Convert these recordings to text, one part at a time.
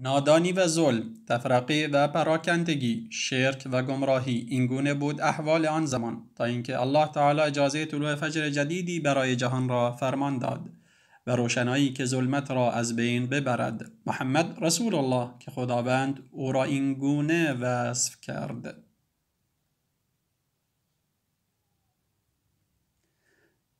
نادانی و ظلم، تفرقه و پراکندگی، شرک و گمراهی این گونه بود احوال آن زمان تا اینکه الله تعالی اجازه طلوع فجر جدیدی برای جهان را فرمان داد و روشنایی که ظلمت را از بین ببرد محمد رسول الله که خداوند او را این گونه وصف کرد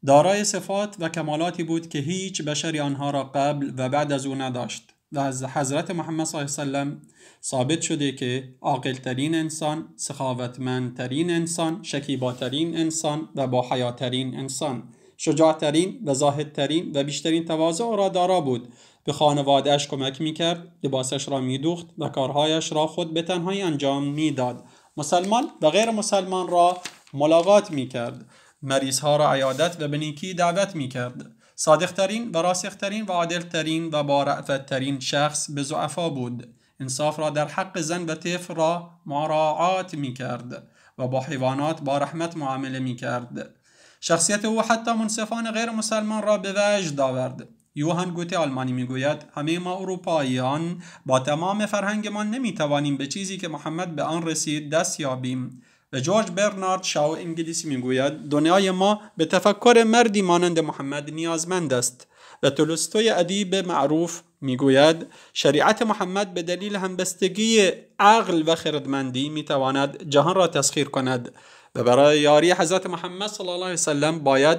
دارای صفات و کمالاتی بود که هیچ بشری آنها را قبل و بعد از او نداشت و از حضرت محمد صلی الله علیه وسلم ثابت شده که عاقلترین انسان، سخاوتمندترین انسان، شکیباترین انسان و با حیاترین انسان شجاعترین و زاهدترین و بیشترین تواضع را دارا بود به خانوادهش کمک میکرد لباسش را میدوخت و کارهایش را خود به تنهایی انجام میداد مسلمان و غیر مسلمان را ملاقات میکرد مریض ها را عیادت و به نیکی دعوت میکرد صادقترین و راسخترین و عادلترین و بارعفترین شخص به زعفا بود انصاف را در حق زن و طفل را مراعات می کرد و با حیوانات با رحمت معامله می کرد شخصیت او حتی منصفان غیر مسلمان را به وجد آورد یوهان گوته آلمانی میگوید همه ما اروپاییان با تمام فرهنگمان نمیتوانیم به چیزی که محمد به آن رسید دست یابیم جورج برنارد شاو انگلیسی میگوید دنیای ما به تفکر مردی مانند محمد نیازمند است و تولستوی ادیب معروف میگوید شریعت محمد به دلیل همبستگی عقل و خردمندی میتواند جهان را تسخیر کند و برای یاری حضرت محمد صلی الله علیه وسلم باید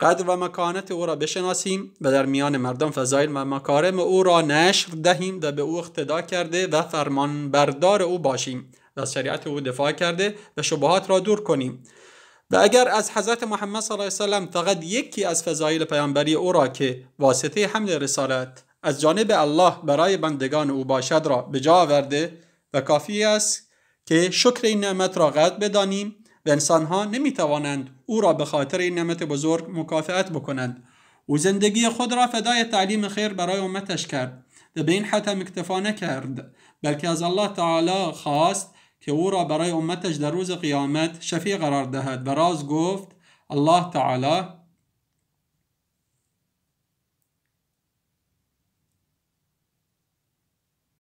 قدر و مکانت او را بشناسیم و در میان مردم فضایل و مکارم او را نشر دهیم و به او اقتدا کرده و فرمان بردار او باشیم و از شریعت او دفاع کرده و شبهات را دور کنیم و اگر از حضرت محمد صلی الله علیه وسلم فقط یکی از فضایل پیامبری او را که واسطه حمل رسالت از جانب الله برای بندگان او باشد را به جا آورده و کافی است که شکر این نعمت را قد بدانیم و نمی نمیتوانند او را به خاطر این نعمت بزرگ مکافعت بکنند او زندگی خود را فدای تعلیم خیر برای امتش کرد و به این حتم اکتفا نکرد بلکه از الله تعالی خواست که او را برای امتش در روز قیامت شفیع قرار دهد و راز گفت الله تعالی